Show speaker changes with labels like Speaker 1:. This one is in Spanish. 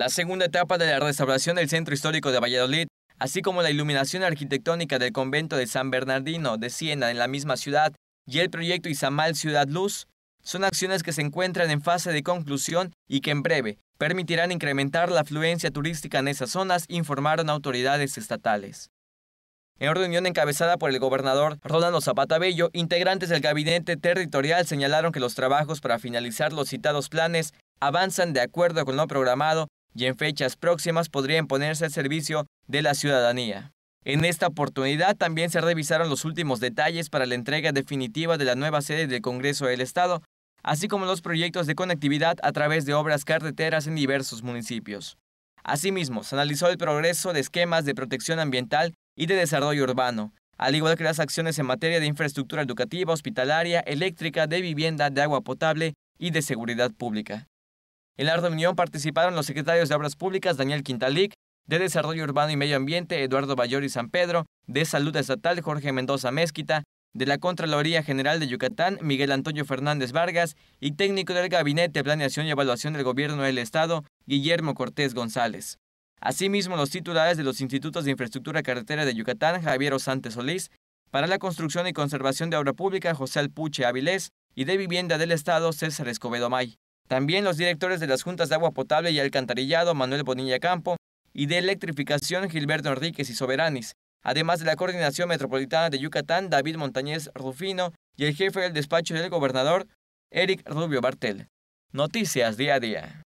Speaker 1: La segunda etapa de la restauración del centro histórico de Valladolid, así como la iluminación arquitectónica del convento de San Bernardino de Siena en la misma ciudad y el proyecto Izamal Ciudad Luz, son acciones que se encuentran en fase de conclusión y que en breve permitirán incrementar la afluencia turística en esas zonas, informaron autoridades estatales. En reunión encabezada por el gobernador Rolando Zapata Bello, integrantes del gabinete territorial señalaron que los trabajos para finalizar los citados planes avanzan de acuerdo con lo programado y en fechas próximas podrían ponerse al servicio de la ciudadanía. En esta oportunidad también se revisaron los últimos detalles para la entrega definitiva de la nueva sede del Congreso del Estado, así como los proyectos de conectividad a través de obras carreteras en diversos municipios. Asimismo, se analizó el progreso de esquemas de protección ambiental y de desarrollo urbano, al igual que las acciones en materia de infraestructura educativa, hospitalaria, eléctrica, de vivienda, de agua potable y de seguridad pública. En la reunión participaron los secretarios de Obras Públicas Daniel Quintalic, de Desarrollo Urbano y Medio Ambiente Eduardo Bayori San Pedro, de Salud Estatal Jorge Mendoza Mezquita, de la Contraloría General de Yucatán Miguel Antonio Fernández Vargas y técnico del Gabinete de Planeación y Evaluación del Gobierno del Estado Guillermo Cortés González. Asimismo, los titulares de los Institutos de Infraestructura Carretera de Yucatán Javier Osante Solís, para la construcción y conservación de obra pública José Alpuche Avilés y de Vivienda del Estado César Escobedo May. También los directores de las Juntas de Agua Potable y Alcantarillado, Manuel Bonilla Campo, y de Electrificación, Gilberto Enríquez y Soberanis, además de la Coordinación Metropolitana de Yucatán, David Montañez Rufino, y el jefe del despacho del gobernador, Eric Rubio Bartel. Noticias día a día.